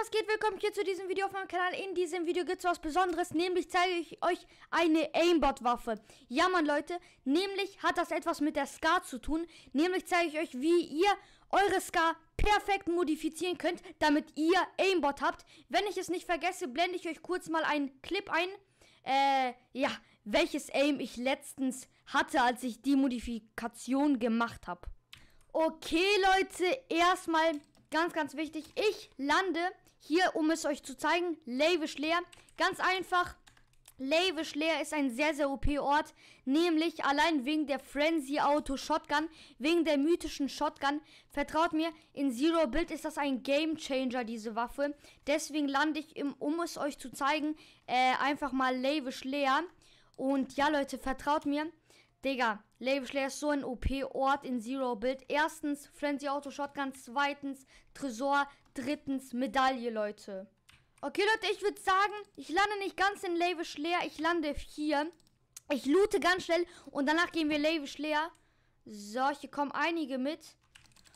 was geht? Willkommen hier zu diesem Video auf meinem Kanal. In diesem Video gibt es was Besonderes, nämlich zeige ich euch eine Aimbot-Waffe. Ja, man Leute, nämlich hat das etwas mit der Scar zu tun. Nämlich zeige ich euch, wie ihr eure Scar perfekt modifizieren könnt, damit ihr Aimbot habt. Wenn ich es nicht vergesse, blende ich euch kurz mal einen Clip ein. Äh, ja, welches Aim ich letztens hatte, als ich die Modifikation gemacht habe. Okay, Leute, erstmal ganz, ganz wichtig. Ich lande hier, um es euch zu zeigen, Lavish Leer. Ganz einfach. Lavish Leer ist ein sehr, sehr OP-Ort. Nämlich allein wegen der Frenzy Auto Shotgun, wegen der mythischen Shotgun. Vertraut mir, in Zero Build ist das ein Game Changer, diese Waffe. Deswegen lande ich, im, um es euch zu zeigen, äh, einfach mal Lavish Leer. Und ja, Leute, vertraut mir. Digga, Label Leer ist so ein OP-Ort in Zero Build. Erstens Frenzy Auto Shotgun, zweitens Tresor, drittens Medaille, Leute. Okay, Leute, ich würde sagen, ich lande nicht ganz in Lavish leer. Ich lande hier. Ich loote ganz schnell und danach gehen wir Lavish leer. So, hier kommen einige mit.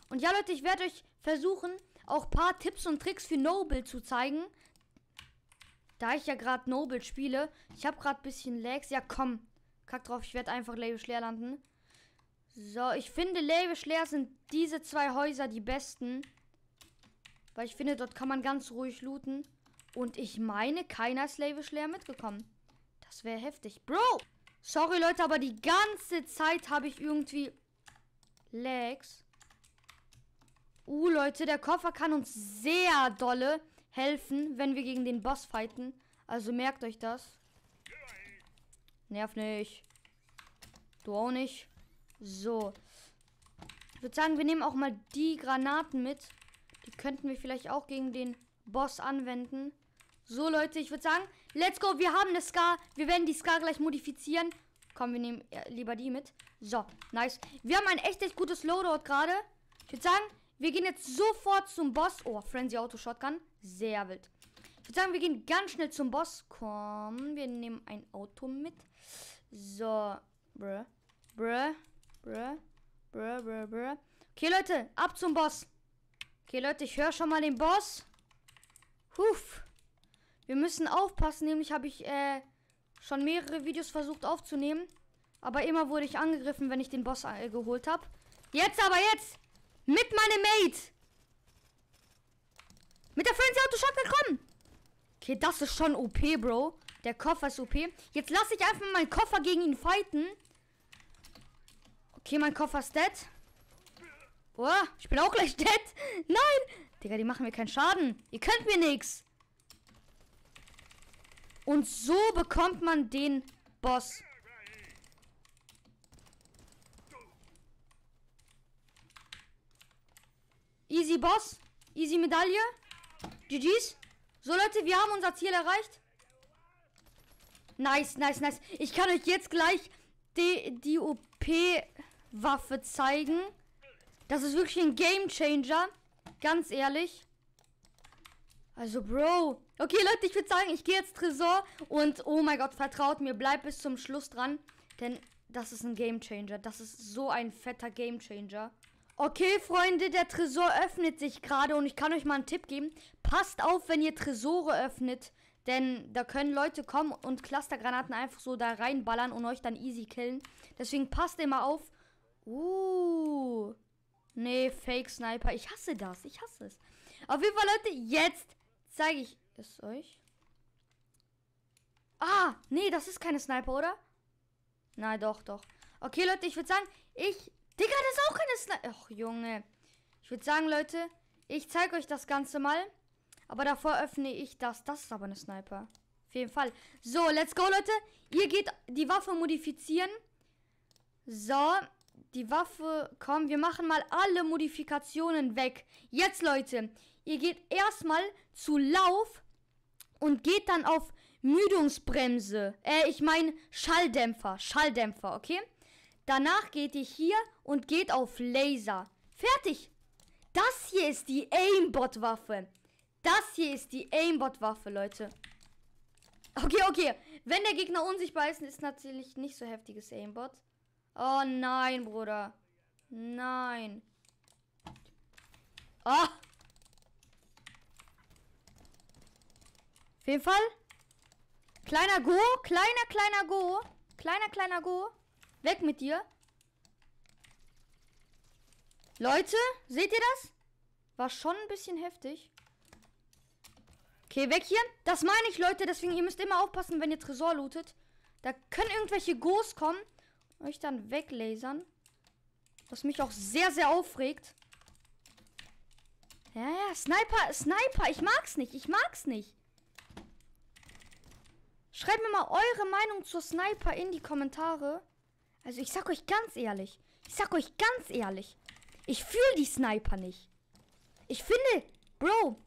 Und ja, Leute, ich werde euch versuchen, auch ein paar Tipps und Tricks für Noble zu zeigen. Da ich ja gerade Noble spiele. Ich habe gerade ein bisschen Lags. Ja, komm. Kack drauf, ich werde einfach Lavish leer landen. So, ich finde, Lavish leer sind diese zwei Häuser die besten. Weil ich finde, dort kann man ganz ruhig looten. Und ich meine, keiner Slavish leer mitgekommen. Das wäre heftig. Bro! Sorry, Leute, aber die ganze Zeit habe ich irgendwie Lags. Uh, Leute, der Koffer kann uns sehr dolle helfen, wenn wir gegen den Boss fighten. Also merkt euch das. Nerv nicht. Du auch nicht. So. Ich würde sagen, wir nehmen auch mal die Granaten mit. Die könnten wir vielleicht auch gegen den Boss anwenden. So, Leute, ich würde sagen, let's go. Wir haben eine Scar. Wir werden die Scar gleich modifizieren. Komm, wir nehmen äh, lieber die mit. So, nice. Wir haben ein echt, echt gutes Loadout gerade. Ich würde sagen, wir gehen jetzt sofort zum Boss. Oh, Frenzy Auto Shotgun. Sehr wild. Ich würde sagen, wir gehen ganz schnell zum Boss. Komm, wir nehmen ein Auto mit. So, brr. Brr. Brr. Brr, brr, brr. Okay, Leute, ab zum Boss. Okay, Leute, ich höre schon mal den Boss. Huff. Wir müssen aufpassen, nämlich habe ich äh, schon mehrere Videos versucht aufzunehmen. Aber immer wurde ich angegriffen, wenn ich den Boss äh, geholt habe. Jetzt aber jetzt! Mit meinem Mate! Mit der Frenzy Auto Shotgun, komm! Okay, das ist schon OP, Bro. Der Koffer ist OP. Jetzt lasse ich einfach meinen Koffer gegen ihn fighten. Okay, mein Koffer ist dead. Boah, ich bin auch gleich dead. Nein. Digga, die machen mir keinen Schaden. Ihr könnt mir nichts. Und so bekommt man den Boss. Easy Boss. Easy Medaille. GG's. So Leute, wir haben unser Ziel erreicht. Nice, nice, nice. Ich kann euch jetzt gleich die, die OP-Waffe zeigen. Das ist wirklich ein Game Changer. Ganz ehrlich. Also, Bro. Okay, Leute, ich würde sagen, ich gehe jetzt Tresor. Und, oh mein Gott, vertraut mir. Bleibt bis zum Schluss dran. Denn das ist ein Game Changer. Das ist so ein fetter Game Changer. Okay, Freunde, der Tresor öffnet sich gerade. Und ich kann euch mal einen Tipp geben. Passt auf, wenn ihr Tresore öffnet. Denn da können Leute kommen und Clustergranaten einfach so da reinballern und euch dann easy killen. Deswegen passt immer auf. Uh. Nee, Fake Sniper. Ich hasse das. Ich hasse es. Auf jeden Fall, Leute, jetzt zeige ich es euch. Ah, nee, das ist keine Sniper, oder? Nein, doch, doch. Okay, Leute, ich würde sagen, ich... Digga, das ist auch keine Sniper. Och, Junge. Ich würde sagen, Leute, ich zeige euch das Ganze mal. Aber davor öffne ich das. Das ist aber eine Sniper. Auf jeden Fall. So, let's go, Leute. Ihr geht die Waffe modifizieren. So, die Waffe. Komm, wir machen mal alle Modifikationen weg. Jetzt, Leute, ihr geht erstmal zu Lauf und geht dann auf Müdungsbremse. Äh, ich meine Schalldämpfer. Schalldämpfer, okay? Danach geht ihr hier und geht auf Laser. Fertig. Das hier ist die Aimbot-Waffe. Das hier ist die Aimbot-Waffe, Leute. Okay, okay. Wenn der Gegner unsichtbar ist, ist natürlich nicht so heftiges Aimbot. Oh nein, Bruder. Nein. Ah! Auf jeden Fall. Kleiner Go. Kleiner, kleiner Go. Kleiner, kleiner Go. Weg mit dir. Leute, seht ihr das? War schon ein bisschen heftig. Okay, weg hier. Das meine ich, Leute. Deswegen, ihr müsst immer aufpassen, wenn ihr Tresor lootet. Da können irgendwelche Go's kommen. Euch dann weglasern. Was mich auch sehr, sehr aufregt. Ja, ja, Sniper, Sniper, ich mag's nicht, ich mag's nicht. Schreibt mir mal eure Meinung zur Sniper in die Kommentare. Also ich sag euch ganz ehrlich, ich sag euch ganz ehrlich, ich fühle die Sniper nicht. Ich finde, Bro,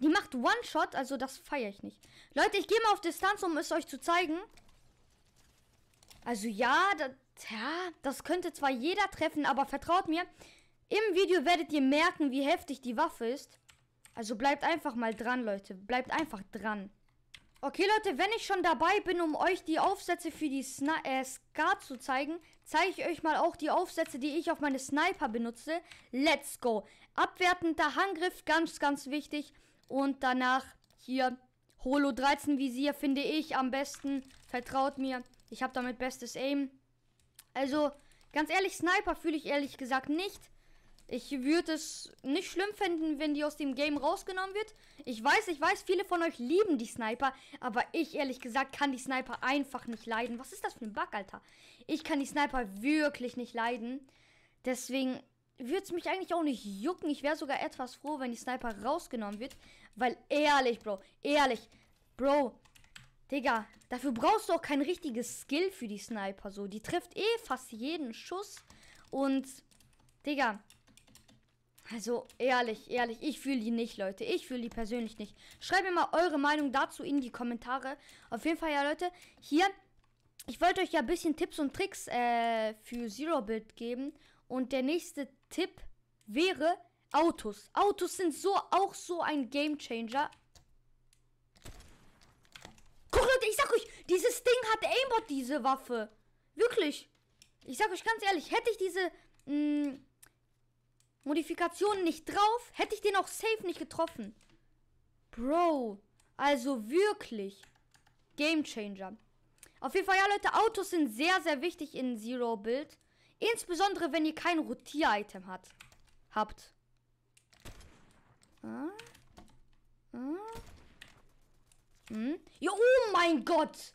die macht One-Shot, also das feiere ich nicht. Leute, ich gehe mal auf Distanz, um es euch zu zeigen. Also ja, das, Tja, das könnte zwar jeder treffen, aber vertraut mir, im Video werdet ihr merken, wie heftig die Waffe ist. Also bleibt einfach mal dran, Leute. Bleibt einfach dran. Okay, Leute, wenn ich schon dabei bin, um euch die Aufsätze für die Sna äh, Scar zu zeigen, zeige ich euch mal auch die Aufsätze, die ich auf meine Sniper benutze. Let's go. Abwertender Handgriff, ganz, ganz wichtig. Und danach hier Holo 13 Visier finde ich am besten. Vertraut mir, ich habe damit bestes Aim. Also, ganz ehrlich, Sniper fühle ich ehrlich gesagt nicht. Ich würde es nicht schlimm finden, wenn die aus dem Game rausgenommen wird. Ich weiß, ich weiß, viele von euch lieben die Sniper, aber ich ehrlich gesagt kann die Sniper einfach nicht leiden. Was ist das für ein Bug, Alter? Ich kann die Sniper wirklich nicht leiden. Deswegen würde es mich eigentlich auch nicht jucken. Ich wäre sogar etwas froh, wenn die Sniper rausgenommen wird. Weil ehrlich, Bro, ehrlich, Bro, Digga, dafür brauchst du auch kein richtiges Skill für die Sniper. So, die trifft eh fast jeden Schuss. Und, Digga, also ehrlich, ehrlich, ich fühle die nicht, Leute. Ich fühle die persönlich nicht. Schreibt mir mal eure Meinung dazu in die Kommentare. Auf jeden Fall, ja, Leute, hier, ich wollte euch ja ein bisschen Tipps und Tricks äh, für Zero Build geben. Und der nächste Tipp wäre Autos. Autos sind so auch so ein Game Changer. Dieses Ding hat Aimbot, diese Waffe. Wirklich. Ich sag euch ganz ehrlich, hätte ich diese mh, mm, Modifikation nicht drauf, hätte ich den auch safe nicht getroffen. Bro. Also wirklich. Game Changer. Auf jeden Fall, ja, Leute, Autos sind sehr, sehr wichtig in Zero Build. Insbesondere, wenn ihr kein Rotier-Item hat, habt. Ah. Ah. Hm? Hm? Hm? Ja, oh mein Gott!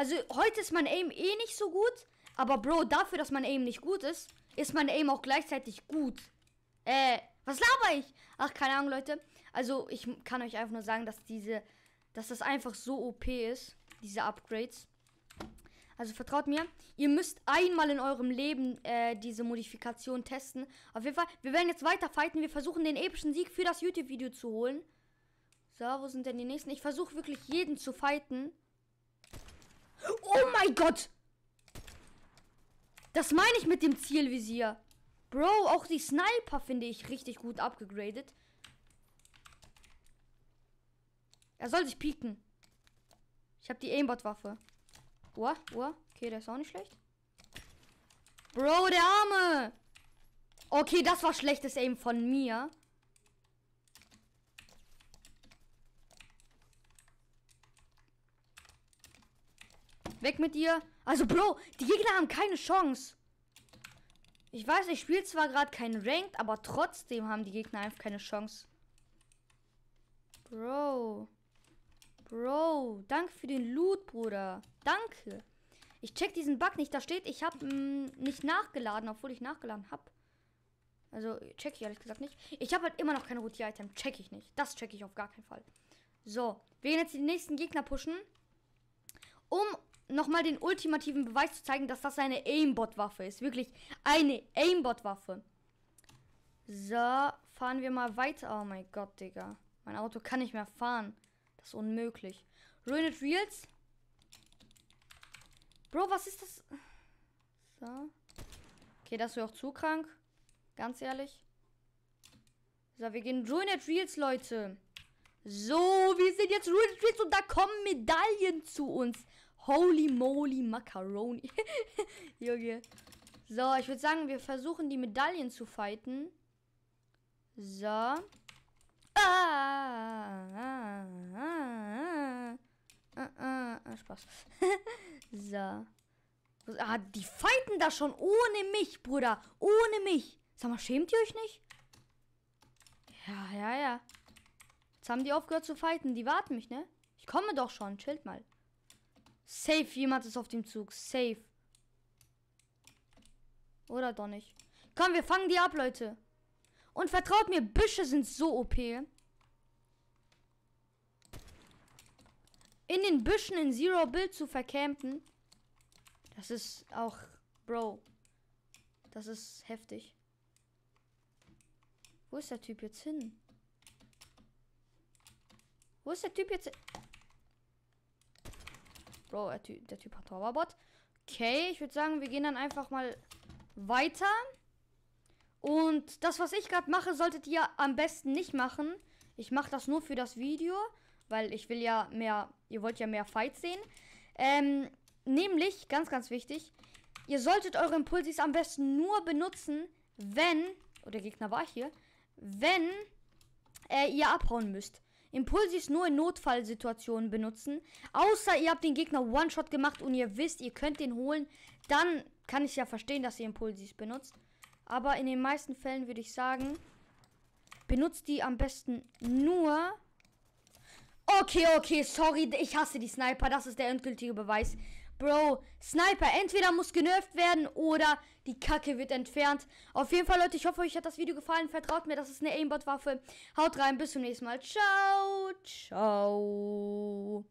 Also heute ist mein Aim eh nicht so gut. Aber Bro, dafür, dass mein Aim nicht gut ist, ist mein Aim auch gleichzeitig gut. Äh, was laber ich? Ach, keine Ahnung, Leute. Also, ich kann euch einfach nur sagen, dass diese, dass das einfach so OP ist, diese Upgrades. Also vertraut mir, ihr müsst einmal in eurem Leben äh, diese Modifikation testen. Auf jeden Fall, wir werden jetzt weiter fighten. Wir versuchen den epischen Sieg für das YouTube-Video zu holen. So, wo sind denn die nächsten? Ich versuche wirklich jeden zu fighten. Oh mein Gott! Das meine ich mit dem Zielvisier. Bro, auch die Sniper finde ich richtig gut abgegradet. Er soll sich pieken. Ich habe die Aimbot-Waffe. Uah, uah. Okay, der ist auch nicht schlecht. Bro, der Arme! Okay, das war schlechtes Aim von mir. Weg mit dir. Also, Bro, die Gegner haben keine Chance. Ich weiß, ich spiele zwar gerade keinen Ranked, aber trotzdem haben die Gegner einfach keine Chance. Bro. Bro, danke für den Loot, Bruder. Danke. Ich check diesen Bug nicht. Da steht, ich habe mm, nicht nachgeladen, obwohl ich nachgeladen habe. Also check ich ehrlich gesagt nicht. Ich habe halt immer noch keine Routier-Item. Check ich nicht. Das check ich auf gar keinen Fall. So, wir gehen jetzt die nächsten Gegner pushen, um nochmal den ultimativen Beweis zu zeigen, dass das eine Aimbot-Waffe ist. Wirklich eine Aimbot-Waffe. So, fahren wir mal weiter. Oh mein Gott, Digga. Mein Auto kann nicht mehr fahren. Das ist unmöglich. Ruined Reels. Bro, was ist das? So. Okay, das wäre auch zu krank. Ganz ehrlich. So, wir gehen Ruined Reels, Leute. So, wir sind jetzt Ruined Reels und da kommen Medaillen zu uns. Holy moly Macaroni. Junge. So, ich würde sagen, wir versuchen die Medaillen zu fighten. So. Ah, ah, ah, ah, ah Spaß. so. Ah, die fighten da schon ohne mich, Bruder. Ohne mich. Sag mal, schämt ihr euch nicht? Ja, ja, ja. Jetzt haben die aufgehört zu fighten. Die warten mich, ne? Ich komme doch schon. Chillt mal. Safe, jemand ist auf dem Zug. Safe. Oder doch nicht. Komm, wir fangen die ab, Leute. Und vertraut mir, Büsche sind so OP. In den Büschen in Zero Build zu vercampen. Das ist auch, Bro. Das ist heftig. Wo ist der Typ jetzt hin? Wo ist der Typ jetzt hin? Bro, der Typ, der typ hat Hoverbot. Okay, ich würde sagen, wir gehen dann einfach mal weiter. Und das, was ich gerade mache, solltet ihr am besten nicht machen. Ich mache das nur für das Video, weil ich will ja mehr, ihr wollt ja mehr Fights sehen. Ähm, nämlich, ganz, ganz wichtig, ihr solltet eure Impulsis am besten nur benutzen, wenn, oh, der Gegner war hier, wenn äh, ihr abhauen müsst. Impulsis nur in Notfallsituationen benutzen. Außer ihr habt den Gegner One-Shot gemacht und ihr wisst, ihr könnt den holen. Dann kann ich ja verstehen, dass ihr Impulsis benutzt. Aber in den meisten Fällen würde ich sagen, benutzt die am besten nur. Okay, okay, sorry, ich hasse die Sniper. Das ist der endgültige Beweis. Bro, Sniper, entweder muss genervt werden oder die Kacke wird entfernt. Auf jeden Fall, Leute, ich hoffe, euch hat das Video gefallen. Vertraut mir, das ist eine Aimbot-Waffe. Haut rein, bis zum nächsten Mal. Ciao, ciao.